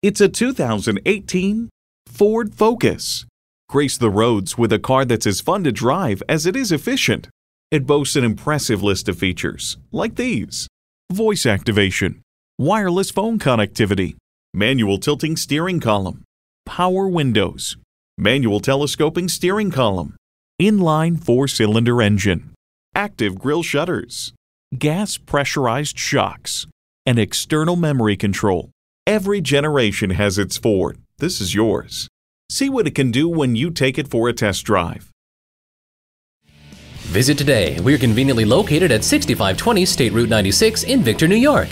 It's a 2018 Ford Focus. Grace the roads with a car that's as fun to drive as it is efficient. It boasts an impressive list of features, like these. Voice activation, wireless phone connectivity, manual tilting steering column, power windows, manual telescoping steering column, inline four-cylinder engine, active grille shutters, gas pressurized shocks, and external memory control. Every generation has its Ford. This is yours. See what it can do when you take it for a test drive. Visit today. We are conveniently located at 6520 State Route 96 in Victor, New York.